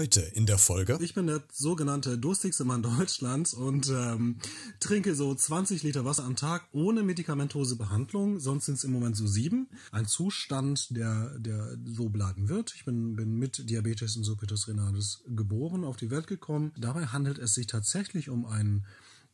heute in der Folge? Ich bin der sogenannte durstigste Mann Deutschlands und ähm, trinke so 20 Liter Wasser am Tag ohne medikamentose Behandlung. Sonst sind es im Moment so sieben. Ein Zustand, der, der so bleiben wird. Ich bin, bin mit Diabetes insipidus renalis geboren, auf die Welt gekommen. Dabei handelt es sich tatsächlich um einen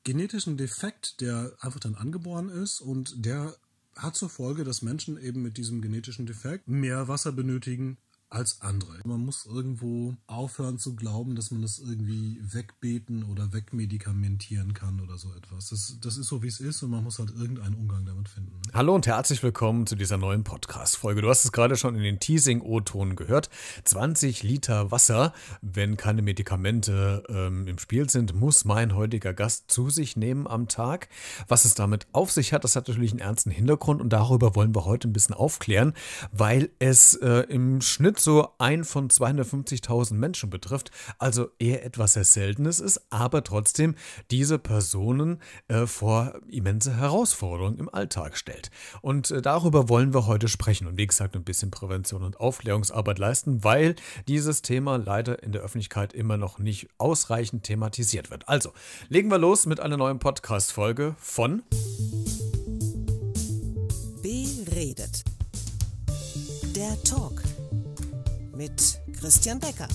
genetischen Defekt, der einfach dann angeboren ist und der hat zur Folge, dass Menschen eben mit diesem genetischen Defekt mehr Wasser benötigen als andere. Man muss irgendwo aufhören zu glauben, dass man das irgendwie wegbeten oder wegmedikamentieren kann oder so etwas. Das, das ist so, wie es ist und man muss halt irgendeinen Umgang damit finden. Ne? Hallo und herzlich willkommen zu dieser neuen Podcast-Folge. Du hast es gerade schon in den teasing o tonen gehört. 20 Liter Wasser, wenn keine Medikamente ähm, im Spiel sind, muss mein heutiger Gast zu sich nehmen am Tag. Was es damit auf sich hat, das hat natürlich einen ernsten Hintergrund und darüber wollen wir heute ein bisschen aufklären, weil es äh, im Schnitt damit so ein von 250.000 Menschen betrifft, also eher etwas sehr Seltenes ist, aber trotzdem diese Personen äh, vor immense Herausforderungen im Alltag stellt. Und äh, darüber wollen wir heute sprechen und wie gesagt ein bisschen Prävention und Aufklärungsarbeit leisten, weil dieses Thema leider in der Öffentlichkeit immer noch nicht ausreichend thematisiert wird. Also, legen wir los mit einer neuen Podcast-Folge von Beredet. Der Talk mit Christian Becker.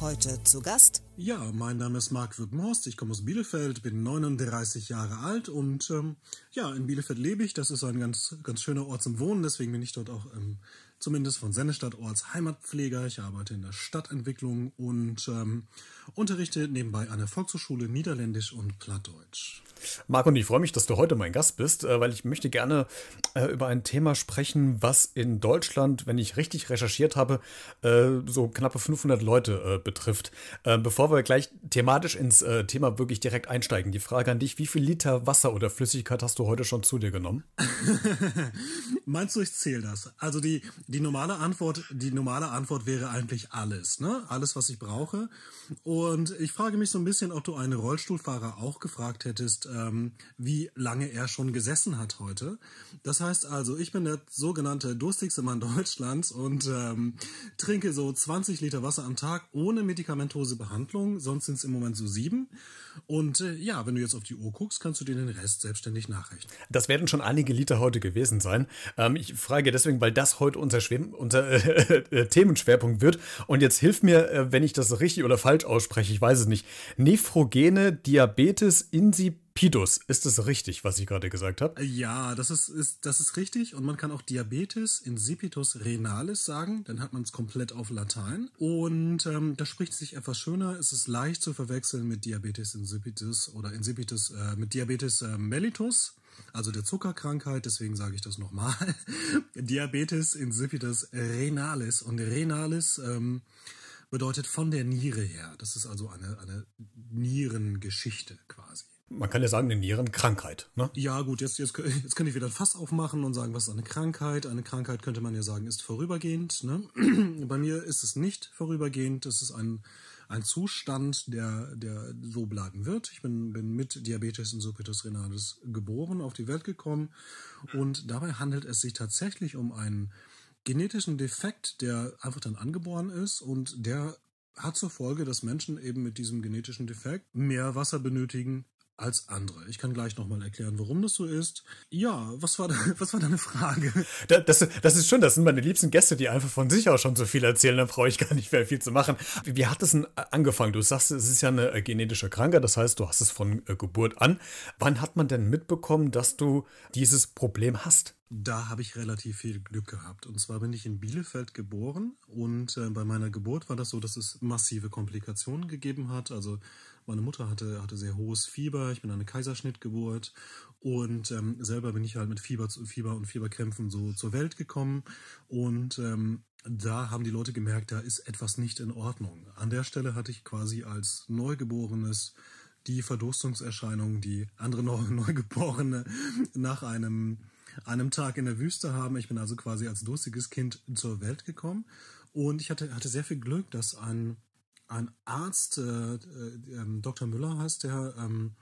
Heute zu Gast. Ja, mein Name ist Marc Wübbenhorst, ich komme aus Bielefeld, bin 39 Jahre alt und ähm, ja, in Bielefeld lebe ich. Das ist ein ganz, ganz schöner Ort zum Wohnen, deswegen bin ich dort auch ähm, zumindest von Sennestadtorts Heimatpfleger. Ich arbeite in der Stadtentwicklung und ähm, unterrichte nebenbei an der Volkshochschule Niederländisch und Plattdeutsch. Marco, und ich freue mich, dass du heute mein Gast bist, äh, weil ich möchte gerne äh, über ein Thema sprechen, was in Deutschland, wenn ich richtig recherchiert habe, äh, so knappe 500 Leute betrifft. Bevor wir gleich thematisch ins Thema wirklich direkt einsteigen, die Frage an dich, wie viel Liter Wasser oder Flüssigkeit hast du heute schon zu dir genommen? Meinst du, ich zähle das? Also die, die normale Antwort, die normale Antwort wäre eigentlich alles, ne? Alles, was ich brauche. Und ich frage mich so ein bisschen, ob du einen Rollstuhlfahrer auch gefragt hättest, ähm, wie lange er schon gesessen hat heute. Das heißt also, ich bin der sogenannte durstigste Mann Deutschlands und ähm, trinke so 20 Liter Wasser am Tag ohne medikamentose Behandlung, sonst sind es im Moment so sieben. Und äh, ja, wenn du jetzt auf die Uhr guckst, kannst du dir den Rest selbstständig nachrechnen. Das werden schon einige Liter heute gewesen sein. Ähm, ich frage deswegen, weil das heute unser, Schwem unser äh, äh, Themenschwerpunkt wird. Und jetzt hilf mir, äh, wenn ich das richtig oder falsch ausspreche, ich weiß es nicht. Nephrogene Diabetes insipidus Pidus, ist es richtig, was ich gerade gesagt habe? Ja, das ist, ist, das ist richtig. Und man kann auch Diabetes insipidus renalis sagen. Dann hat man es komplett auf Latein. Und ähm, das spricht sich etwas schöner. Es ist leicht zu verwechseln mit Diabetes insipidus oder insipitus äh, mit Diabetes äh, mellitus also der Zuckerkrankheit, deswegen sage ich das nochmal. Diabetes insipidus renalis. Und renalis ähm, bedeutet von der Niere her. Das ist also eine, eine Nierengeschichte quasi man kann ja sagen, eine Nierenkrankheit. Ne? Ja, gut, jetzt, jetzt, jetzt könnte ich wieder ein Fass aufmachen und sagen, was ist eine Krankheit? Eine Krankheit könnte man ja sagen, ist vorübergehend. Ne? Bei mir ist es nicht vorübergehend. Es ist ein, ein Zustand, der, der so bleiben wird. Ich bin, bin mit Diabetes insipidus renalis geboren, auf die Welt gekommen. Und dabei handelt es sich tatsächlich um einen genetischen Defekt, der einfach dann angeboren ist und der hat zur Folge, dass Menschen eben mit diesem genetischen Defekt mehr Wasser benötigen, als andere. Ich kann gleich nochmal erklären, warum das so ist. Ja, was war, was war deine Frage? Das, das, das, ist schön, das sind meine liebsten Gäste, die einfach von sich aus schon so viel erzählen, da brauche ich gar nicht mehr viel zu machen. Wie hat es denn äh, angefangen? Du sagst, es ist ja eine äh, genetische Krankheit, das heißt, du hast es von äh, Geburt an. Wann hat man denn mitbekommen, dass du dieses Problem hast? Da habe ich relativ viel Glück gehabt. Und zwar bin ich in Bielefeld geboren und äh, bei meiner Geburt war das so, dass es massive Komplikationen gegeben hat. Also meine Mutter hatte, hatte sehr hohes Fieber, ich bin eine Kaiserschnittgeburt und ähm, selber bin ich halt mit Fieber, Fieber und Fieberkrämpfen so zur Welt gekommen und ähm, da haben die Leute gemerkt, da ist etwas nicht in Ordnung. An der Stelle hatte ich quasi als Neugeborenes die Verdurstungserscheinung, die andere Neugeborene nach einem, einem Tag in der Wüste haben. Ich bin also quasi als durstiges Kind zur Welt gekommen und ich hatte, hatte sehr viel Glück, dass ein ein Arzt, äh, äh, Dr. Müller heißt der, ähm,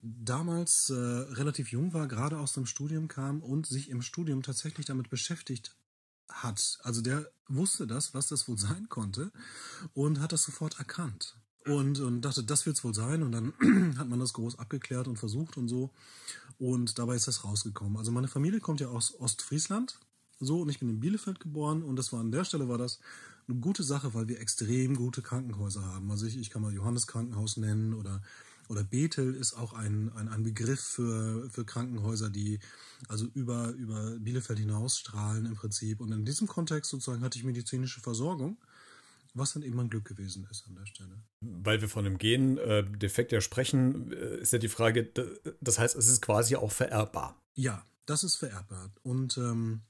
damals äh, relativ jung war, gerade aus dem Studium kam und sich im Studium tatsächlich damit beschäftigt hat. Also der wusste das, was das wohl sein konnte und hat das sofort erkannt. Und, und dachte, das wird es wohl sein. Und dann hat man das groß abgeklärt und versucht und so. Und dabei ist das rausgekommen. Also meine Familie kommt ja aus Ostfriesland. So, und ich bin in Bielefeld geboren. Und das war an der Stelle war das eine gute Sache, weil wir extrem gute Krankenhäuser haben. Also ich, ich kann mal Johannes Krankenhaus nennen oder oder Bethel ist auch ein, ein, ein Begriff für, für Krankenhäuser, die also über, über Bielefeld strahlen im Prinzip. Und in diesem Kontext sozusagen hatte ich medizinische Versorgung, was dann eben ein Glück gewesen ist an der Stelle. Weil wir von dem Gen-Defekt äh, ja sprechen, äh, ist ja die Frage, das heißt, es ist quasi auch vererbbar. Ja, das ist vererbbar. Und ähm,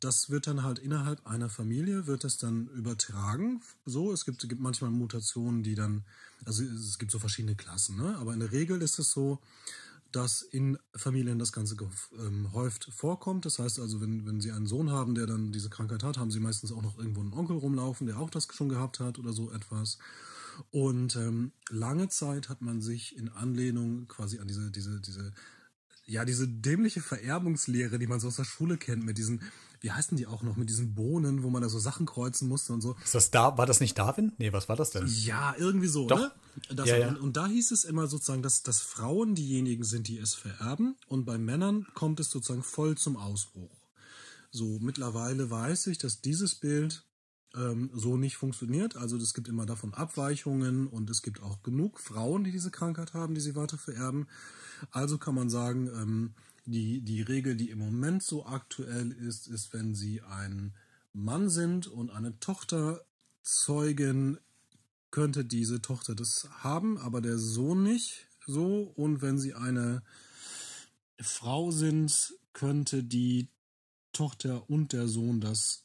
das wird dann halt innerhalb einer Familie, wird das dann übertragen. So, es gibt, gibt manchmal Mutationen, die dann, also es gibt so verschiedene Klassen, ne? aber in der Regel ist es so, dass in Familien das Ganze gehäuft ähm, vorkommt. Das heißt also, wenn, wenn Sie einen Sohn haben, der dann diese Krankheit hat, haben Sie meistens auch noch irgendwo einen Onkel rumlaufen, der auch das schon gehabt hat oder so etwas. Und ähm, lange Zeit hat man sich in Anlehnung quasi an diese, diese, diese ja, diese dämliche Vererbungslehre, die man so aus der Schule kennt, mit diesen, wie heißen die auch noch, mit diesen Bohnen, wo man da so Sachen kreuzen musste und so. Ist das da, war das nicht Darwin? Nee, was war das denn? Ja, irgendwie so, Doch. ne? Das, ja, ja. Und, und, da hieß es immer sozusagen, dass, dass Frauen diejenigen sind, die es vererben und bei Männern kommt es sozusagen voll zum Ausbruch. So, mittlerweile weiß ich, dass dieses Bild ähm, so nicht funktioniert. Also es gibt immer davon Abweichungen und es gibt auch genug Frauen, die diese Krankheit haben, die sie weiter vererben. Also kann man sagen, ähm, die, die Regel, die im Moment so aktuell ist, ist, wenn sie ein Mann sind und eine Tochter zeugen, könnte diese Tochter das haben, aber der Sohn nicht so. Und wenn sie eine Frau sind, könnte die Tochter und der Sohn das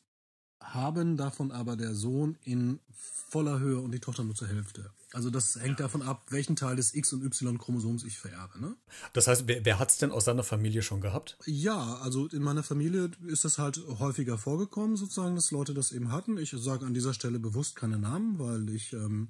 haben davon aber der Sohn in voller Höhe und die Tochter nur zur Hälfte. Also das hängt davon ab, welchen Teil des X- und Y-Chromosoms ich vererbe. Ne? Das heißt, wer, wer hat es denn aus seiner Familie schon gehabt? Ja, also in meiner Familie ist das halt häufiger vorgekommen, sozusagen, dass Leute das eben hatten. Ich sage an dieser Stelle bewusst keine Namen, weil ich ähm,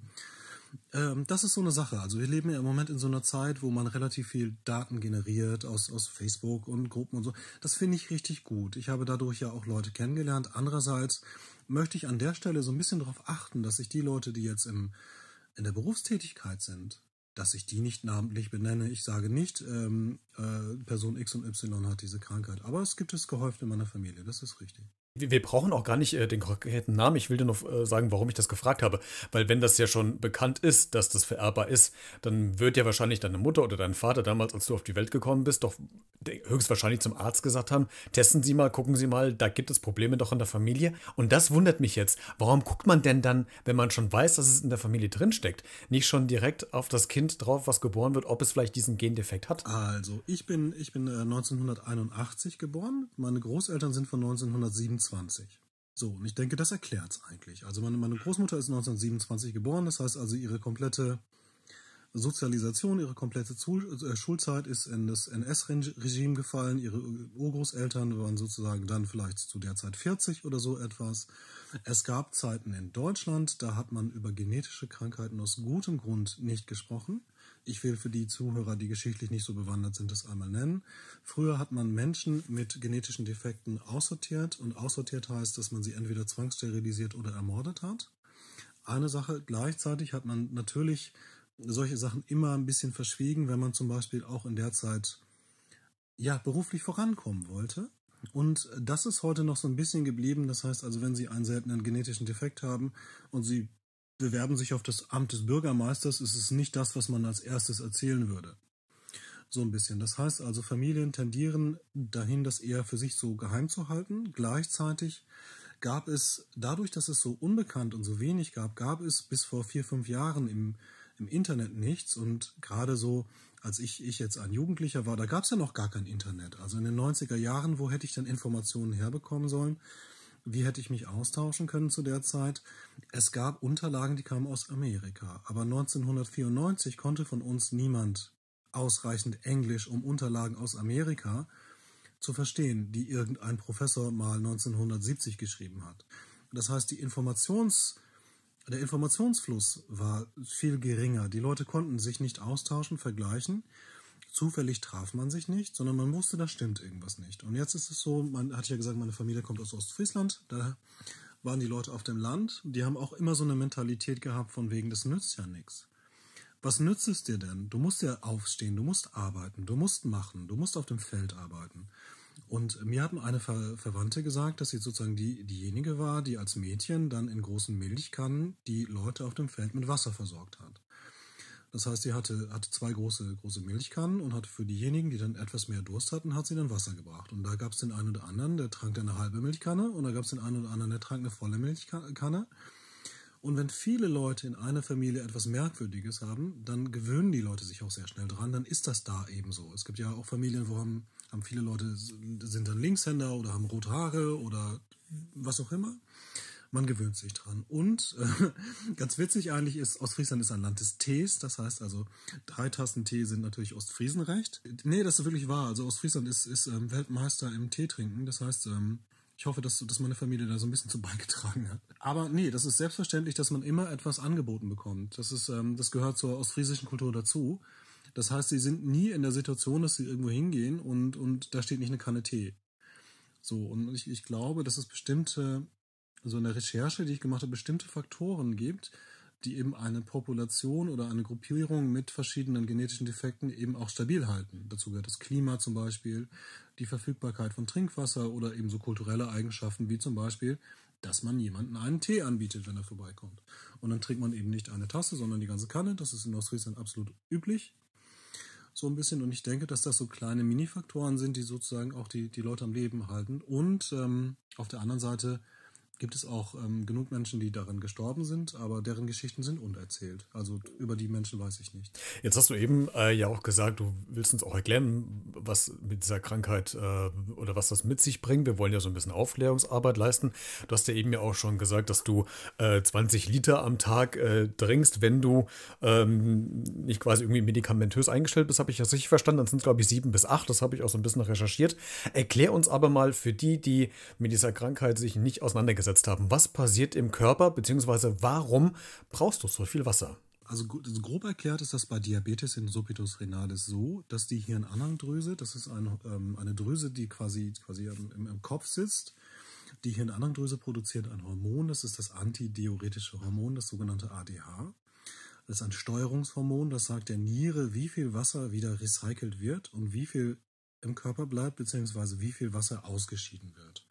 ähm, das ist so eine Sache. Also wir leben ja im Moment in so einer Zeit, wo man relativ viel Daten generiert aus, aus Facebook und Gruppen und so. Das finde ich richtig gut. Ich habe dadurch ja auch Leute kennengelernt. Andererseits möchte ich an der Stelle so ein bisschen darauf achten, dass ich die Leute, die jetzt im, in der Berufstätigkeit sind, dass ich die nicht namentlich benenne. Ich sage nicht, ähm, äh, Person X und Y hat diese Krankheit. Aber es gibt es gehäuft in meiner Familie, das ist richtig. Wir brauchen auch gar nicht äh, den konkreten Namen. Ich will dir nur äh, sagen, warum ich das gefragt habe. Weil wenn das ja schon bekannt ist, dass das vererbbar ist, dann wird ja wahrscheinlich deine Mutter oder dein Vater damals, als du auf die Welt gekommen bist, doch äh, höchstwahrscheinlich zum Arzt gesagt haben, testen Sie mal, gucken Sie mal, da gibt es Probleme doch in der Familie. Und das wundert mich jetzt. Warum guckt man denn dann, wenn man schon weiß, dass es in der Familie drinsteckt, nicht schon direkt auf das Kind drauf, was geboren wird, ob es vielleicht diesen Gendefekt hat? Also, ich bin, ich bin äh, 1981 geboren. Meine Großeltern sind von 1970 1927. So, und ich denke, das erklärt es eigentlich. Also meine, meine Großmutter ist 1927 geboren, das heißt also ihre komplette Sozialisation, ihre komplette äh, Schulzeit ist in das NS-Regime gefallen. Ihre Urgroßeltern waren sozusagen dann vielleicht zu der Zeit 40 oder so etwas. Es gab Zeiten in Deutschland, da hat man über genetische Krankheiten aus gutem Grund nicht gesprochen. Ich will für die Zuhörer, die geschichtlich nicht so bewandert sind, das einmal nennen. Früher hat man Menschen mit genetischen Defekten aussortiert und aussortiert heißt, dass man sie entweder zwangssterilisiert oder ermordet hat. Eine Sache, gleichzeitig hat man natürlich solche Sachen immer ein bisschen verschwiegen, wenn man zum Beispiel auch in der Zeit ja beruflich vorankommen wollte. Und das ist heute noch so ein bisschen geblieben. Das heißt also, wenn Sie einen seltenen genetischen Defekt haben und Sie bewerben sich auf das Amt des Bürgermeisters, ist es nicht das, was man als erstes erzählen würde. So ein bisschen. Das heißt also, Familien tendieren dahin, das eher für sich so geheim zu halten. Gleichzeitig gab es, dadurch, dass es so unbekannt und so wenig gab, gab es bis vor vier, fünf Jahren im, im Internet nichts. Und gerade so, als ich, ich jetzt ein Jugendlicher war, da gab es ja noch gar kein Internet. Also in den 90er Jahren, wo hätte ich dann Informationen herbekommen sollen? wie hätte ich mich austauschen können zu der Zeit? Es gab Unterlagen, die kamen aus Amerika, aber 1994 konnte von uns niemand ausreichend Englisch, um Unterlagen aus Amerika zu verstehen, die irgendein Professor mal 1970 geschrieben hat. Das heißt, die Informations, der Informationsfluss war viel geringer. Die Leute konnten sich nicht austauschen, vergleichen zufällig traf man sich nicht, sondern man wusste, da stimmt irgendwas nicht. Und jetzt ist es so, man hat ja gesagt, meine Familie kommt aus Ostfriesland, da waren die Leute auf dem Land, die haben auch immer so eine Mentalität gehabt von wegen, das nützt ja nichts. Was nützt es dir denn? Du musst ja aufstehen, du musst arbeiten, du musst machen, du musst auf dem Feld arbeiten. Und mir hat eine Ver Verwandte gesagt, dass sie sozusagen die, diejenige war, die als Mädchen dann in großen Milchkannen die Leute auf dem Feld mit Wasser versorgt hat. Das heißt, sie hatte, hatte zwei große, große Milchkannen und hat für diejenigen, die dann etwas mehr Durst hatten, hat sie dann Wasser gebracht. Und da gab es den einen oder anderen, der trank dann eine halbe Milchkanne und da gab es den einen oder anderen, der trank eine volle Milchkanne. Und wenn viele Leute in einer Familie etwas Merkwürdiges haben, dann gewöhnen die Leute sich auch sehr schnell dran, dann ist das da eben so. Es gibt ja auch Familien, wo haben, haben viele Leute, sind dann Linkshänder oder haben rote Haare oder was auch immer man gewöhnt sich dran. Und äh, ganz witzig eigentlich ist, Ostfriesland ist ein Land des Tees. Das heißt also, drei Tassen Tee sind natürlich Ostfriesenrecht. Nee, das ist wirklich wahr. Also Ostfriesland ist, ist ähm, Weltmeister im Tee trinken. Das heißt, ähm, ich hoffe, dass, dass meine Familie da so ein bisschen zu beigetragen hat. Aber nee, das ist selbstverständlich, dass man immer etwas angeboten bekommt. Das ist, ähm, das gehört zur ostfriesischen Kultur dazu. Das heißt, sie sind nie in der Situation, dass sie irgendwo hingehen und, und da steht nicht eine Kanne Tee. So, und ich, ich glaube, dass es bestimmte also in der Recherche, die ich gemacht habe, bestimmte Faktoren gibt, die eben eine Population oder eine Gruppierung mit verschiedenen genetischen Defekten eben auch stabil halten. Dazu gehört das Klima zum Beispiel, die Verfügbarkeit von Trinkwasser oder eben so kulturelle Eigenschaften wie zum Beispiel, dass man jemanden einen Tee anbietet, wenn er vorbeikommt. Und dann trinkt man eben nicht eine Tasse, sondern die ganze Kanne. Das ist in Ostfriesland absolut üblich. So ein bisschen. Und ich denke, dass das so kleine Minifaktoren sind, die sozusagen auch die, die Leute am Leben halten. Und ähm, auf der anderen Seite gibt es auch ähm, genug Menschen, die darin gestorben sind, aber deren Geschichten sind unerzählt. Also über die Menschen weiß ich nicht. Jetzt hast du eben äh, ja auch gesagt, du willst uns auch erklären, was mit dieser Krankheit äh, oder was das mit sich bringt. Wir wollen ja so ein bisschen Aufklärungsarbeit leisten. Du hast ja eben ja auch schon gesagt, dass du äh, 20 Liter am Tag äh, trinkst, wenn du ähm, nicht quasi irgendwie medikamentös eingestellt bist. Habe ich das richtig verstanden? Dann sind es, glaube ich, sieben bis acht. Das habe ich auch so ein bisschen recherchiert. Erklär uns aber mal für die, die mit dieser Krankheit sich nicht auseinandergesetzt gesetzt haben. Was passiert im Körper, beziehungsweise warum brauchst du so viel Wasser? Also grob erklärt ist das bei Diabetes insipidus renalis so, dass die Hirnanhangdrüse, das ist eine, ähm, eine Drüse, die quasi, quasi im, im Kopf sitzt, die Hirnanhangdrüse produziert ein Hormon, das ist das antidiuretische Hormon, das sogenannte ADH. Das ist ein Steuerungshormon, das sagt der Niere, wie viel Wasser wieder recycelt wird und wie viel im Körper bleibt, beziehungsweise wie viel Wasser ausgeschieden wird.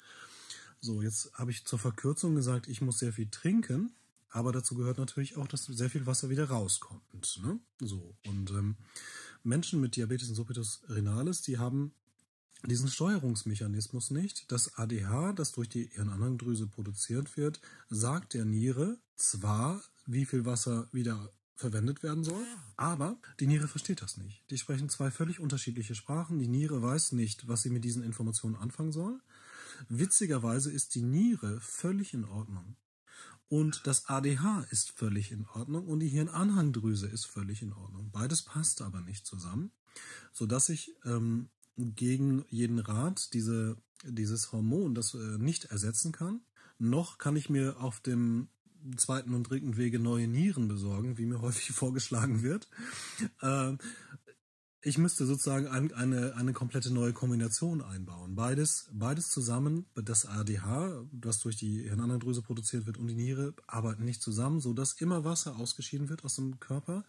So, jetzt habe ich zur Verkürzung gesagt, ich muss sehr viel trinken, aber dazu gehört natürlich auch, dass sehr viel Wasser wieder rauskommt. Ne? So, und ähm, Menschen mit Diabetes insipidus renalis, die haben diesen Steuerungsmechanismus nicht. Das ADH, das durch die Hirnanhangdrüse produziert wird, sagt der Niere zwar, wie viel Wasser wieder verwendet werden soll. Aber die Niere versteht das nicht. Die sprechen zwei völlig unterschiedliche Sprachen. Die Niere weiß nicht, was sie mit diesen Informationen anfangen soll. Witzigerweise ist die Niere völlig in Ordnung. Und das ADH ist völlig in Ordnung und die Hirnanhangdrüse ist völlig in Ordnung. Beides passt aber nicht zusammen, sodass ich ähm, gegen jeden Rat diese, dieses Hormon das äh, nicht ersetzen kann. Noch kann ich mir auf dem zweiten und dritten Wege neue Nieren besorgen, wie mir häufig vorgeschlagen wird. Äh, ich müsste sozusagen ein, eine, eine komplette neue Kombination einbauen. Beides, beides zusammen, das ADH, das durch die Hirnanhangdrüse produziert wird und die Niere, arbeiten nicht zusammen, sodass immer Wasser ausgeschieden wird aus dem Körper.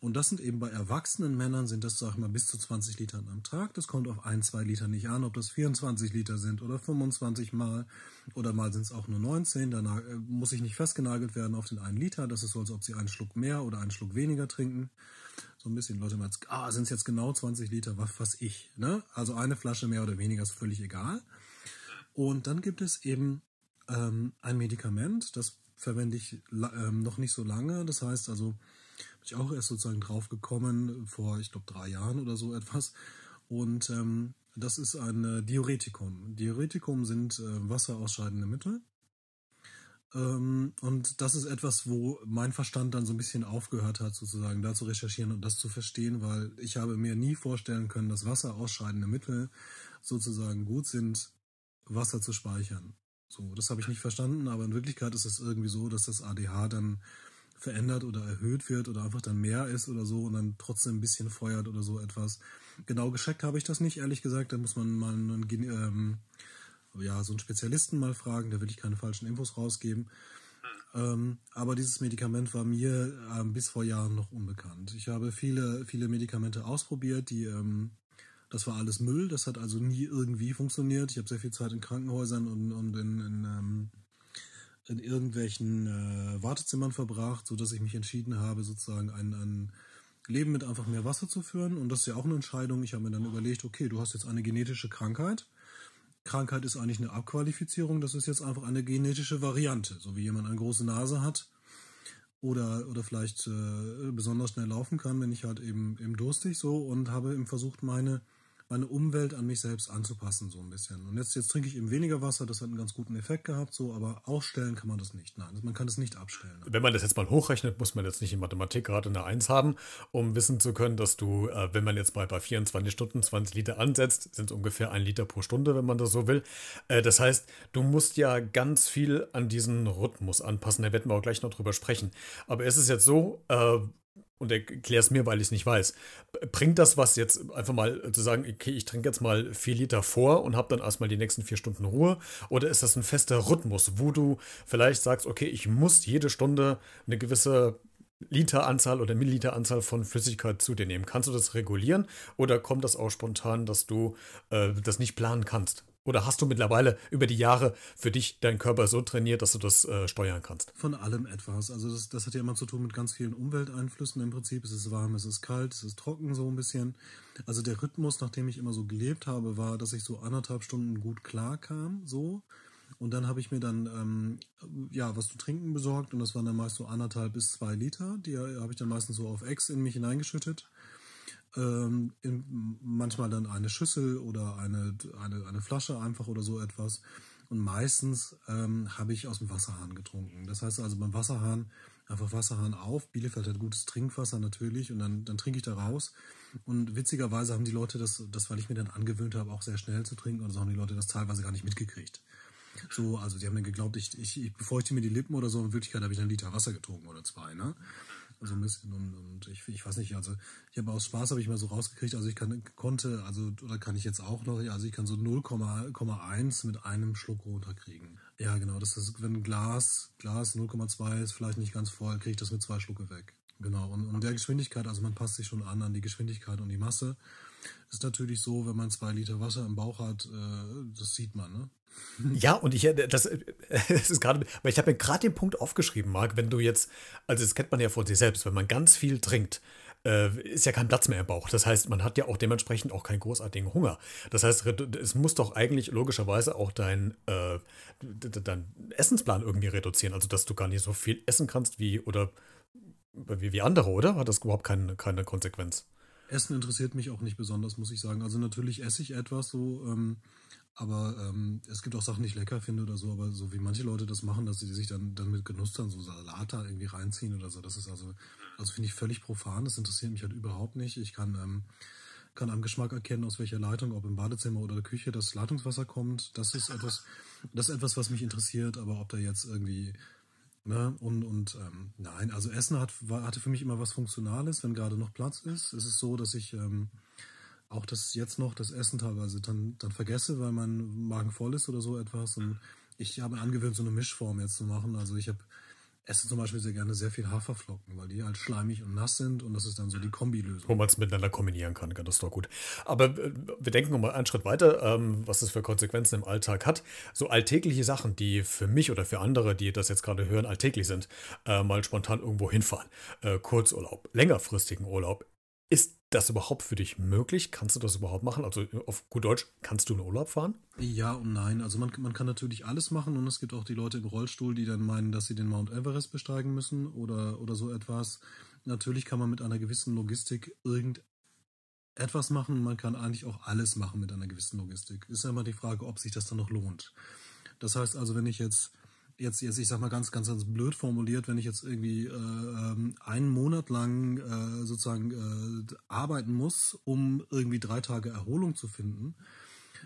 Und das sind eben bei erwachsenen Männern sind das, sag ich mal, bis zu 20 Litern am Tag. Das kommt auf ein, zwei Liter nicht an, ob das 24 Liter sind oder 25 mal oder mal sind es auch nur 19. Danach äh, muss ich nicht festgenagelt werden auf den einen Liter. Das ist so, als ob sie einen Schluck mehr oder einen Schluck weniger trinken so ein bisschen Leute mal, ah, sind es jetzt genau 20 Liter, was weiß ich. Ne? Also eine Flasche mehr oder weniger ist völlig egal. Und dann gibt es eben ähm, ein Medikament, das verwende ich ähm, noch nicht so lange. Das heißt also, bin ich auch erst sozusagen drauf gekommen, vor, ich glaube, drei Jahren oder so etwas. Und ähm, das ist ein äh, Diuretikum. Diuretikum sind äh, wasserausscheidende Mittel. Ähm, und das ist etwas, wo mein Verstand dann so ein bisschen aufgehört hat, sozusagen da zu recherchieren und das zu verstehen, weil ich habe mir nie vorstellen können, dass wasserausscheidende Mittel sozusagen gut sind, Wasser zu speichern. So, das habe ich nicht verstanden, aber in Wirklichkeit ist es irgendwie so, dass das ADH dann verändert oder erhöht wird oder einfach dann mehr ist oder so und dann trotzdem ein bisschen feuert oder so etwas. Genau gescheckt habe ich das nicht, ehrlich gesagt. Da muss man mal einen, ähm, ja, so einen Spezialisten mal fragen, da will ich keine falschen Infos rausgeben. Ähm, aber dieses Medikament war mir ähm, bis vor Jahren noch unbekannt. Ich habe viele, viele Medikamente ausprobiert, die, ähm, das war alles Müll, das hat also nie irgendwie funktioniert. Ich habe sehr viel Zeit in Krankenhäusern und, und in, in, ähm, in, irgendwelchen äh, Wartezimmern verbracht, sodass ich mich entschieden habe, sozusagen ein, ein Leben mit einfach mehr Wasser zu führen. Und das ist ja auch eine Entscheidung. Ich habe mir dann überlegt, okay, du hast jetzt eine genetische Krankheit Krankheit ist eigentlich eine Abqualifizierung, das ist jetzt einfach eine genetische Variante. So wie jemand eine große Nase hat oder, oder vielleicht äh, besonders schnell laufen kann, wenn ich halt eben, eben durstig so und habe eben versucht, meine meine Umwelt an mich selbst anzupassen, so ein bisschen. Und jetzt, jetzt trinke ich eben weniger Wasser, das hat einen ganz guten Effekt gehabt, so, aber ausstellen kann man das nicht. Nein, man kann das nicht abstellen. Wenn man das jetzt mal hochrechnet, muss man jetzt nicht in Mathematik gerade eine 1 haben, um wissen zu können, dass du, äh, wenn man jetzt bei, bei 24 Stunden 20 Liter ansetzt, sind es ungefähr ein Liter pro Stunde, wenn man das so will. Äh, das heißt, du musst ja ganz viel an diesen Rhythmus anpassen. Da werden wir auch gleich noch drüber sprechen. Aber es ist jetzt so, äh, und erklär es mir, weil ich es nicht weiß. Bringt das was jetzt einfach mal zu sagen, okay, ich trinke jetzt mal vier Liter vor und habe dann erstmal die nächsten vier Stunden Ruhe? Oder ist das ein fester Rhythmus, wo du vielleicht sagst, okay, ich muss jede Stunde eine gewisse Literanzahl oder Milliliteranzahl von Flüssigkeit zu dir nehmen? Kannst du das regulieren oder kommt das auch spontan, dass du äh, das nicht planen kannst? Oder hast du mittlerweile über die Jahre für dich deinen Körper so trainiert, dass du das äh, steuern kannst? Von allem etwas. Also das, das, hat ja immer zu tun mit ganz vielen Umwelteinflüssen im Prinzip. Es ist warm, es ist kalt, es ist trocken so ein bisschen. Also der Rhythmus, nachdem ich immer so gelebt habe, war, dass ich so anderthalb Stunden gut klar kam, so. Und dann habe ich mir dann ähm, ja was zu trinken besorgt und das waren dann meist so anderthalb bis zwei Liter. Die äh, habe ich dann meistens so auf Ex in mich hineingeschüttet ähm, in, manchmal dann eine Schüssel oder eine, eine, eine Flasche einfach oder so etwas. Und meistens ähm, habe ich aus dem Wasserhahn getrunken. Das heißt also beim Wasserhahn einfach Wasserhahn auf. Bielefeld hat gutes Trinkwasser natürlich und dann, dann trinke ich da raus. Und witzigerweise haben die Leute das, das, weil ich mir dann angewöhnt habe, auch sehr schnell zu trinken, und so also haben die Leute das teilweise gar nicht mitgekriegt. So, also die haben dann geglaubt, ich, ich, ich befeuchte mir die Lippen oder so. In Wirklichkeit habe ich dann einen Liter Wasser getrunken oder zwei, ne? so ein bisschen und, und ich, ich weiß nicht, also ich habe aus Spaß habe ich mal so rausgekriegt, also ich kann, konnte, also oder kann ich jetzt auch noch, also ich kann so 0,1 mit einem Schluck runterkriegen. Ja, genau, das ist, wenn Glas, Glas 0,2 ist vielleicht nicht ganz voll, kriege ich das mit zwei Schlucke weg. Genau, und, und der Geschwindigkeit, also man passt sich schon an an die Geschwindigkeit und die Masse. Ist natürlich so, wenn man zwei Liter Wasser im Bauch hat, äh, das sieht man, ne? Ja, und ich, äh, das, äh, das ist gerade, weil ich habe mir gerade den Punkt aufgeschrieben, Marc, wenn du jetzt, also das kennt man ja von sich selbst, wenn man ganz viel trinkt, äh, ist ja kein Platz mehr im Bauch. Das heißt, man hat ja auch dementsprechend auch keinen großartigen Hunger. Das heißt, es muss doch eigentlich logischerweise auch dein, äh, dein Essensplan irgendwie reduzieren. Also, dass du gar nicht so viel essen kannst wie oder wie, wie andere, oder? Hat das überhaupt keine, keine Konsequenz? Essen interessiert mich auch nicht besonders, muss ich sagen. Also natürlich esse ich etwas so, ähm, aber ähm, es gibt auch Sachen, die ich lecker finde oder so, aber so wie manche Leute das machen, dass sie sich dann, dann mit Genuss dann so Salata irgendwie reinziehen oder so. Das ist also, also finde ich völlig profan, das interessiert mich halt überhaupt nicht. Ich kann, ähm, kann am Geschmack erkennen, aus welcher Leitung, ob im Badezimmer oder der Küche das Leitungswasser kommt. Das ist etwas, das ist etwas, was mich interessiert, aber ob da jetzt irgendwie Ne? Und, und ähm, nein, also Essen hat, war, hatte für mich immer was Funktionales, wenn gerade noch Platz ist. Es ist so, dass ich ähm, auch das jetzt noch das Essen teilweise dann, dann vergesse, weil mein Magen voll ist oder so etwas. Und ich habe angewöhnt, so eine Mischform jetzt zu machen. Also ich habe esse zum Beispiel sehr gerne sehr viel Haferflocken, weil die halt schleimig und nass sind und das ist dann so die Kombilösung. Wo man es miteinander kombinieren kann, das ist doch gut. Aber äh, wir denken nochmal einen Schritt weiter, ähm, was das für Konsequenzen im Alltag hat. So alltägliche Sachen, die für mich oder für andere, die das jetzt gerade hören, alltäglich sind, äh, mal spontan irgendwo hinfahren. Äh, Kurzurlaub, längerfristigen Urlaub. Ist das überhaupt für dich möglich? Kannst du das überhaupt machen? Also auf gut Deutsch, kannst du in Urlaub fahren? Ja und nein. Also man, man kann natürlich alles machen und es gibt auch die Leute im Rollstuhl, die dann meinen, dass sie den Mount Everest besteigen müssen oder, oder so etwas. Natürlich kann man mit einer gewissen Logistik irgendetwas machen. Man kann eigentlich auch alles machen mit einer gewissen Logistik. Ist ja immer die Frage, ob sich das dann noch lohnt. Das heißt also, wenn ich jetzt jetzt, jetzt, ich sag mal ganz, ganz, ganz blöd formuliert, wenn ich jetzt irgendwie äh, ähm, einen Monat lang äh, sozusagen äh, arbeiten muss, um irgendwie drei Tage Erholung zu finden,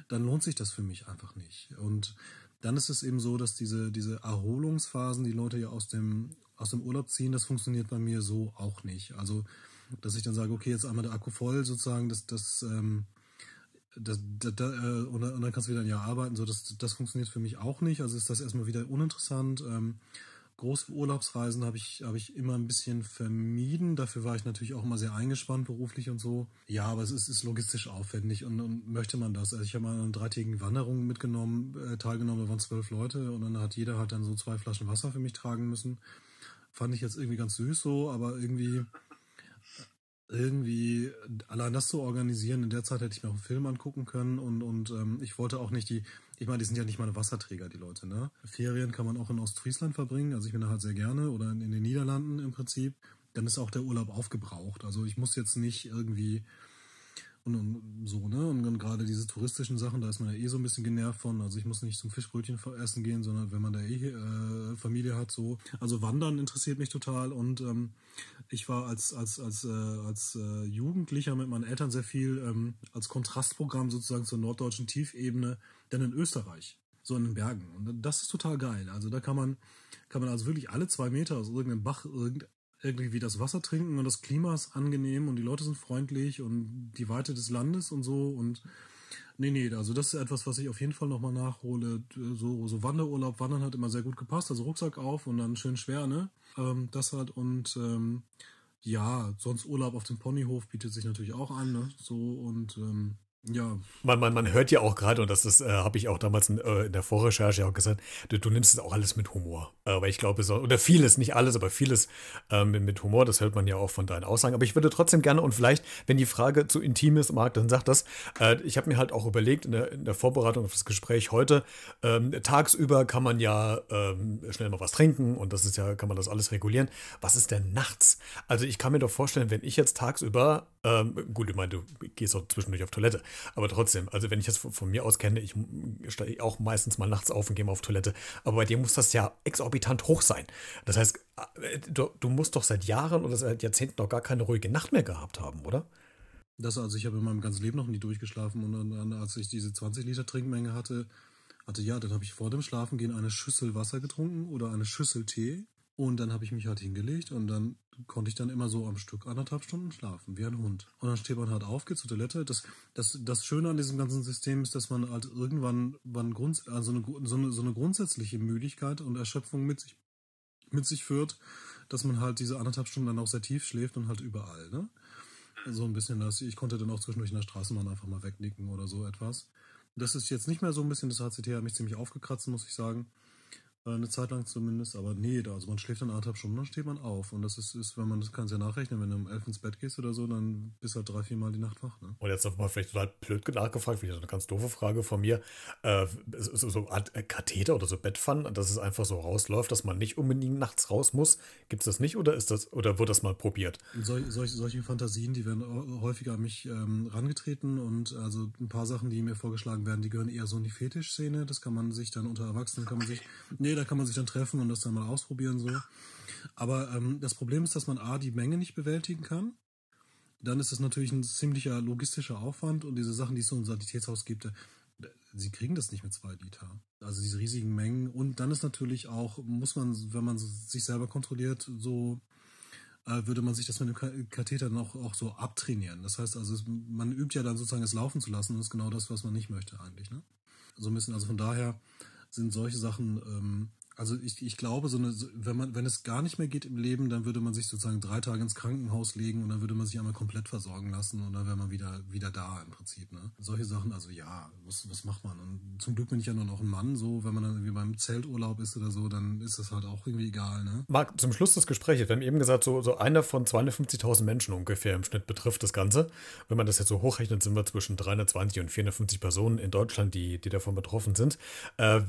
dann lohnt sich das für mich einfach nicht. Und dann ist es eben so, dass diese, diese Erholungsphasen, die Leute ja aus dem, aus dem Urlaub ziehen, das funktioniert bei mir so auch nicht. Also, dass ich dann sage, okay, jetzt einmal der Akku voll, sozusagen, dass das, ähm, das, das, das, äh, und, dann kannst du wieder ein Jahr arbeiten. So, das, das funktioniert für mich auch nicht. Also ist das erstmal wieder uninteressant. Ähm, große Urlaubsreisen habe ich, hab ich immer ein bisschen vermieden. Dafür war ich natürlich auch immer sehr eingespannt beruflich und so. Ja, aber es ist, ist logistisch aufwendig und, und möchte man das. Also ich habe mal an dreitägigen Wanderung mitgenommen, äh, teilgenommen, da waren zwölf Leute und dann hat jeder halt dann so zwei Flaschen Wasser für mich tragen müssen. Fand ich jetzt irgendwie ganz süß so, aber irgendwie irgendwie allein das zu organisieren, in der Zeit hätte ich mir auch einen Film angucken können und, und ähm, ich wollte auch nicht die, ich meine, die sind ja nicht mal Wasserträger, die Leute, ne? Ferien kann man auch in Ostfriesland verbringen, also ich bin da halt sehr gerne, oder in, in den Niederlanden im Prinzip. Dann ist auch der Urlaub aufgebraucht. Also ich muss jetzt nicht irgendwie und, und so, ne? Und, und gerade diese touristischen Sachen, da ist man ja eh so ein bisschen genervt von. Also ich muss nicht zum Fischbrötchen essen gehen, sondern wenn man da eh äh, Familie hat, so. Also Wandern interessiert mich total. Und ähm, ich war als, als, als, äh, als äh, Jugendlicher mit meinen Eltern sehr viel ähm, als Kontrastprogramm sozusagen zur norddeutschen Tiefebene, denn in Österreich so in den Bergen. Und das ist total geil. Also da kann man, kann man also wirklich alle zwei Meter aus irgendeinem Bach irgend, irgendwie das Wasser trinken und das Klima ist angenehm und die Leute sind freundlich und die Weite des Landes und so und nee, nee, also das ist etwas, was ich auf jeden Fall nochmal nachhole. So, so Wanderurlaub, Wandern hat immer sehr gut gepasst, also Rucksack auf und dann schön schwer, ne? Ähm, das hat und ähm, ja, sonst Urlaub auf dem Ponyhof bietet sich natürlich auch an, ne? So und ähm, ja. Man, man, man hört ja auch gerade, und das äh, habe ich auch damals in, äh, in der Vorrecherche auch gesagt, du, du nimmst es auch alles mit Humor. Aber äh, ich glaube, so, oder vieles, nicht alles, aber vieles ähm, mit Humor, das hört man ja auch von deinen Aussagen. Aber ich würde trotzdem gerne, und vielleicht, wenn die Frage zu intim ist, Marc, dann sag das. Äh, ich habe mir halt auch überlegt, in der, in der Vorbereitung auf das Gespräch heute, ähm, tagsüber kann man ja ähm, schnell mal was trinken und das ist ja, kann man das alles regulieren. Was ist denn nachts? Also ich kann mir doch vorstellen, wenn ich jetzt tagsüber ähm, gut, ich meine, du gehst auch zwischendurch auf Toilette. Aber trotzdem, also wenn ich das von, von mir aus kenne, ich steige auch meistens mal nachts auf und gehe mal auf Toilette. Aber bei dir muss das ja exorbitant hoch sein. Das heißt, äh, du, du musst doch seit Jahren oder seit Jahrzehnten noch gar keine ruhige Nacht mehr gehabt haben, oder? Das also, ich habe in meinem ganzen Leben noch nie durchgeschlafen und dann, als ich diese 20 Liter Trinkmenge hatte, hatte ja, dann habe ich vor dem Schlafengehen eine Schüssel Wasser getrunken oder eine Schüssel Tee und dann habe ich mich halt hingelegt und dann konnte ich dann immer so am Stück anderthalb Stunden schlafen, wie ein Hund. Und dann steht man halt auf, geht zur Toilette. Das, das, das Schöne an diesem ganzen System ist, dass man halt irgendwann man Grunds also eine, so, eine, so eine grundsätzliche Müdigkeit und Erschöpfung mit sich, mit sich führt, dass man halt diese anderthalb Stunden dann auch sehr tief schläft und halt überall, ne? So ein bisschen das. Ich konnte dann auch zwischendurch in der Straßenbahn einfach mal wegnicken oder so etwas. Das ist jetzt nicht mehr so ein bisschen, das HCT hat mich ziemlich aufgekratzt, muss ich sagen. Äh, eine Zeit lang zumindest, aber nee, also man schläft dann anderthalb Stunden, dann steht man auf. Und das ist, ist wenn man das kannst ja nachrechnen, wenn du um elf ins Bett gehst oder so, dann bist du halt drei, vier Mal die Nacht wach. Ne? Und jetzt nochmal vielleicht total blöd nachgefragt, vielleicht eine ganz doofe Frage von mir. Äh, so, so Art äh, Katheter oder so Bettpfannen, dass es einfach so rausläuft, dass man nicht unbedingt nachts raus muss. Gibt es das nicht oder ist das, oder wird das mal probiert? Sol, solche, solche Fantasien, die werden häufiger an mich ähm, rangetreten und also ein paar Sachen, die mir vorgeschlagen werden, die gehören eher so in die Fetischszene. Das kann man sich dann unter Erwachsenen, kann man sich. Nee, da kann man sich dann treffen und das dann mal ausprobieren so. Aber ähm, das Problem ist, dass man A, die Menge nicht bewältigen kann. Dann ist es natürlich ein ziemlicher logistischer Aufwand und diese Sachen, die es so im Sanitätshaus gibt, äh, sie kriegen das nicht mit zwei Liter. Also diese riesigen Mengen. Und dann ist natürlich auch, muss man, wenn man sich selber kontrolliert, so äh, würde man sich das mit dem Katheter noch auch so abtrainieren. Das heißt also, es, man übt ja dann sozusagen es laufen zu lassen und das ist genau das, was man nicht möchte eigentlich. Ne? So ein bisschen, also von daher, sind solche Sachen ähm, also ich, ich glaube, so eine, wenn man, wenn es gar nicht mehr geht im Leben, dann würde man sich sozusagen drei Tage ins Krankenhaus legen und dann würde man sich einmal komplett versorgen lassen und dann wäre man wieder, wieder da im Prinzip, ne? Solche Sachen, also ja, was, was macht man? Und zum Glück bin ich ja nur noch ein Mann, so, wenn man dann irgendwie beim Zelturlaub ist oder so, dann ist das halt auch irgendwie egal, ne? Marc, zum Schluss des Gesprächs, wir haben eben gesagt, so, so einer von 250.000 Menschen ungefähr im Schnitt betrifft das Ganze. Wenn man das jetzt so hochrechnet, sind wir zwischen 320 und 450 Personen in Deutschland, die, die davon betroffen sind. Äh,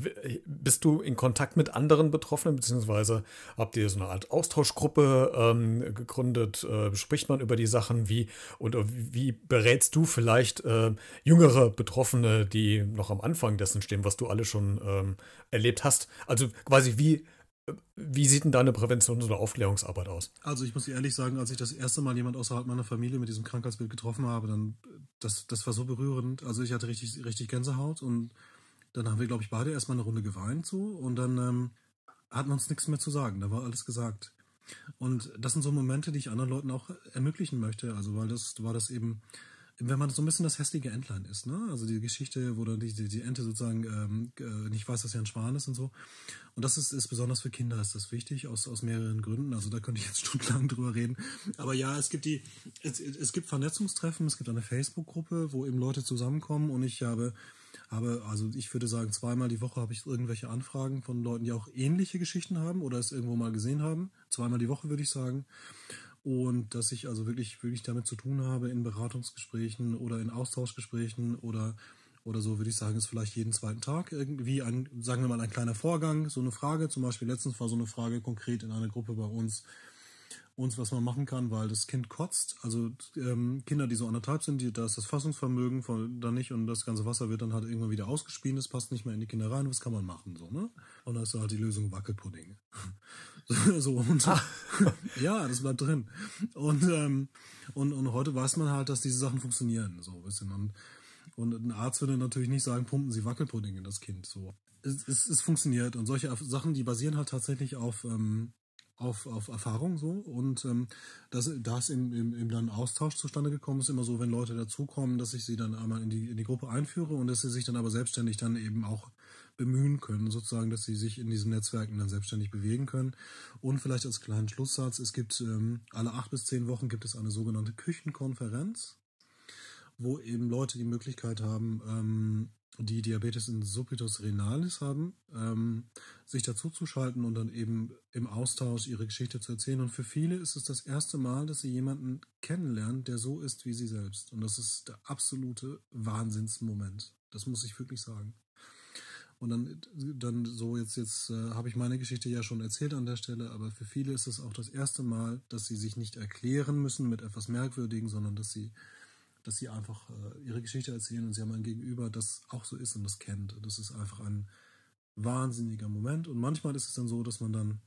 bist du in Kontakt mit anderen Betroffenen, beziehungsweise habt ihr so eine Art Austauschgruppe ähm, gegründet? Äh, spricht man über die Sachen? Wie, und äh, wie berätst du vielleicht äh, jüngere Betroffene, die noch am Anfang dessen stehen, was du alle schon ähm, erlebt hast? Also quasi wie wie sieht denn deine Prävention oder Aufklärungsarbeit aus? Also ich muss ehrlich sagen, als ich das erste Mal jemand außerhalb meiner Familie mit diesem Krankheitsbild getroffen habe, dann das, das war so berührend. Also ich hatte richtig, richtig Gänsehaut und dann haben wir, glaube ich, beide erstmal eine Runde geweint so und dann ähm, hatten wir uns nichts mehr zu sagen. Da war alles gesagt. Und das sind so Momente, die ich anderen Leuten auch ermöglichen möchte. Also, weil das war das eben, wenn man so ein bisschen das hässliche Entlein ist, ne? Also die Geschichte, wo dann die, die, die Ente sozusagen ähm, nicht weiß, dass sie ein Schwan ist und so. Und das ist, ist besonders für Kinder ist das wichtig, aus, aus mehreren Gründen. Also da könnte ich jetzt stundenlang drüber reden. Aber ja, es gibt die, es, es gibt Vernetzungstreffen, es gibt eine Facebook-Gruppe, wo eben Leute zusammenkommen und ich habe aber also ich würde sagen, zweimal die Woche habe ich irgendwelche Anfragen von Leuten, die auch ähnliche Geschichten haben oder es irgendwo mal gesehen haben. Zweimal die Woche würde ich sagen. Und dass ich also wirklich, wirklich damit zu tun habe in Beratungsgesprächen oder in Austauschgesprächen oder oder so würde ich sagen, ist vielleicht jeden zweiten Tag irgendwie ein, sagen wir mal, ein kleiner Vorgang, so eine Frage. Zum Beispiel letztens war so eine Frage konkret in einer Gruppe bei uns, uns, was man machen kann, weil das Kind kotzt. Also ähm, Kinder, die so anderthalb sind, die, da ist das Fassungsvermögen von, da nicht und das ganze Wasser wird dann halt irgendwann wieder ausgespielt, das passt nicht mehr in die Kinder rein, was kann man machen, so, ne? Und da ist halt die Lösung Wackelpudding. so, und ah. ja, das bleibt drin. Und, ähm, und, und heute weiß man halt, dass diese Sachen funktionieren, so ein bisschen. Und, und ein Arzt würde natürlich nicht sagen, pumpen Sie Wackelpudding in das Kind, so. Es, es, es funktioniert und solche Sachen, die basieren halt tatsächlich auf, ähm, auf, auf Erfahrung so und ähm, dass das im, im, im dann Austausch zustande gekommen ist, immer so, wenn Leute dazukommen, dass ich sie dann einmal in die, in die Gruppe einführe und dass sie sich dann aber selbstständig dann eben auch bemühen können, sozusagen, dass sie sich in diesen Netzwerken dann selbstständig bewegen können. Und vielleicht als kleinen Schlusssatz, es gibt ähm, alle acht bis zehn Wochen gibt es eine sogenannte Küchenkonferenz wo eben Leute die Möglichkeit haben, ähm, die Diabetes in insuppitus renalis haben, ähm, sich dazuzuschalten und dann eben im Austausch ihre Geschichte zu erzählen. Und für viele ist es das erste Mal, dass sie jemanden kennenlernen, der so ist wie sie selbst. Und das ist der absolute Wahnsinnsmoment. Das muss ich wirklich sagen. Und dann, dann so jetzt, jetzt äh, habe ich meine Geschichte ja schon erzählt an der Stelle, aber für viele ist es auch das erste Mal, dass sie sich nicht erklären müssen mit etwas Merkwürdigem, sondern dass sie dass sie einfach äh, ihre Geschichte erzählen und sie haben ein Gegenüber, das auch so ist und das kennt. Das ist einfach ein wahnsinniger Moment. Und manchmal ist es dann so, dass man dann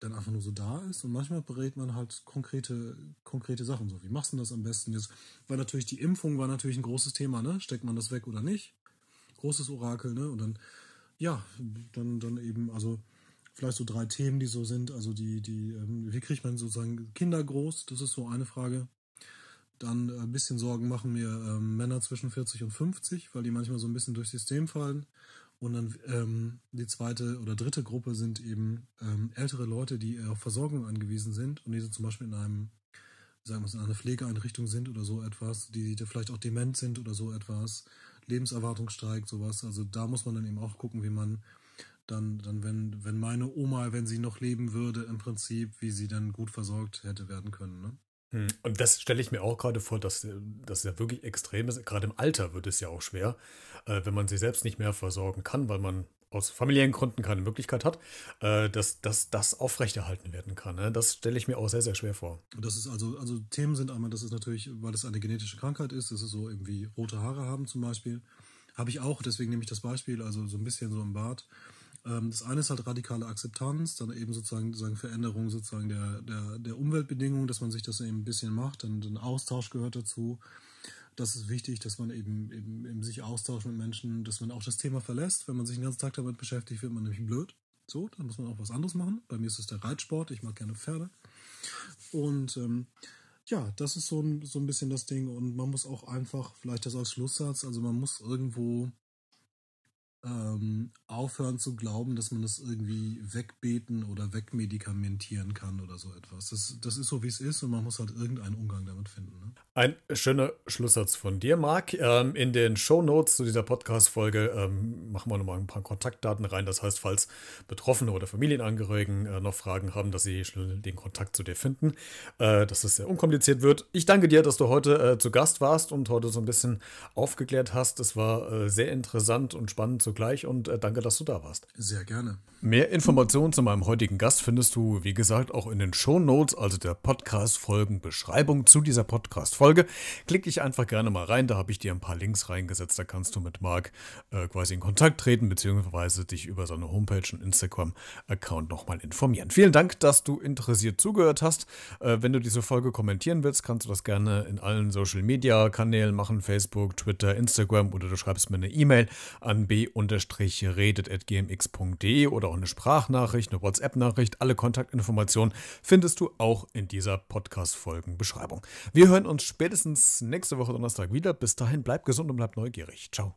dann einfach nur so da ist und manchmal berät man halt konkrete, konkrete Sachen. So, wie machst du das am besten jetzt? Weil natürlich die Impfung war natürlich ein großes Thema, ne? Steckt man das weg oder nicht? Großes Orakel, ne? Und dann, ja, dann, dann eben, also vielleicht so drei Themen, die so sind. Also die, die, ähm, wie kriegt man sozusagen Kinder groß? Das ist so eine Frage. Dann äh, ein bisschen Sorgen machen mir ähm, Männer zwischen 40 und 50, weil die manchmal so ein bisschen durchs System fallen. Und dann ähm, die zweite oder dritte Gruppe sind eben ähm, ältere Leute, die auf Versorgung angewiesen sind und die so zum Beispiel in einem, sagen wir es, in einer Pflegeeinrichtung sind oder so etwas, die, die vielleicht auch dement sind oder so etwas, Lebenserwartung steigt, sowas. Also da muss man dann eben auch gucken, wie man dann, dann wenn, wenn meine Oma, wenn sie noch leben würde, im Prinzip, wie sie dann gut versorgt hätte werden können. Ne? Hm. Und das stelle ich mir auch gerade vor, dass äh, das ja wirklich extrem ist. Gerade im Alter wird es ja auch schwer, äh, wenn man sie selbst nicht mehr versorgen kann, weil man aus familiären Gründen keine Möglichkeit hat, äh, dass, dass das aufrechterhalten werden kann. Ne? Das stelle ich mir auch sehr, sehr schwer vor. Und Das ist also, also Themen sind einmal, das ist natürlich, weil es eine genetische Krankheit ist, das ist so irgendwie rote Haare haben zum Beispiel. Habe ich auch, deswegen nehme ich das Beispiel, also so ein bisschen so im Bart. Ähm, das eine ist halt radikale Akzeptanz, dann eben sozusagen, sozusagen Veränderung sozusagen der, der, der Umweltbedingungen, dass man sich das eben ein bisschen macht. Dann ein Austausch gehört dazu. Das ist wichtig, dass man eben, eben, eben sich austauscht mit Menschen, dass man auch das Thema verlässt. Wenn man sich den ganzen Tag damit beschäftigt, wird man nämlich blöd. So, dann muss man auch was anderes machen. Bei mir ist es der Reitsport, ich mag gerne Pferde. Und ähm, ja, das ist so ein, so ein bisschen das Ding. Und man muss auch einfach, vielleicht das als Schlusssatz, also man muss irgendwo ähm, aufhören zu glauben, dass man das irgendwie wegbeten oder wegmedikamentieren kann oder so etwas. Das, das ist so, wie es ist und man muss halt irgendeinen Umgang damit finden. Ne? Ein schöner Schlusssatz von dir, Marc. Ähm, in den Show Notes zu dieser Podcast-Folge ähm, machen wir nochmal ein paar Kontaktdaten rein. Das heißt, falls Betroffene oder Familienangehörigen äh, noch Fragen haben, dass sie schnell den Kontakt zu dir finden, äh, dass es sehr unkompliziert wird. Ich danke dir, dass du heute äh, zu Gast warst und heute so ein bisschen aufgeklärt hast. Es war äh, sehr interessant und spannend zu gleich und äh, danke, dass du da warst. Sehr gerne. Mehr Informationen zu meinem heutigen Gast findest du, wie gesagt, auch in den Show Notes, also der podcast folgen beschreibung zu dieser Podcast-Folge. Klick dich einfach gerne mal rein, da habe ich dir ein paar Links reingesetzt. Da kannst du mit Marc äh, quasi in Kontakt treten, beziehungsweise dich über seine Homepage und Instagram-Account nochmal informieren. Vielen Dank, dass du interessiert zugehört hast. Äh, wenn du diese Folge kommentieren willst, kannst du das gerne in allen Social-Media-Kanälen machen, Facebook, Twitter, Instagram oder du schreibst mir eine E-Mail an b und redet.gmx.de oder auch eine Sprachnachricht, eine WhatsApp-Nachricht. Alle Kontaktinformationen findest du auch in dieser Podcast-Folgenbeschreibung. Wir hören uns spätestens nächste Woche Donnerstag wieder. Bis dahin, bleib gesund und bleib neugierig. Ciao.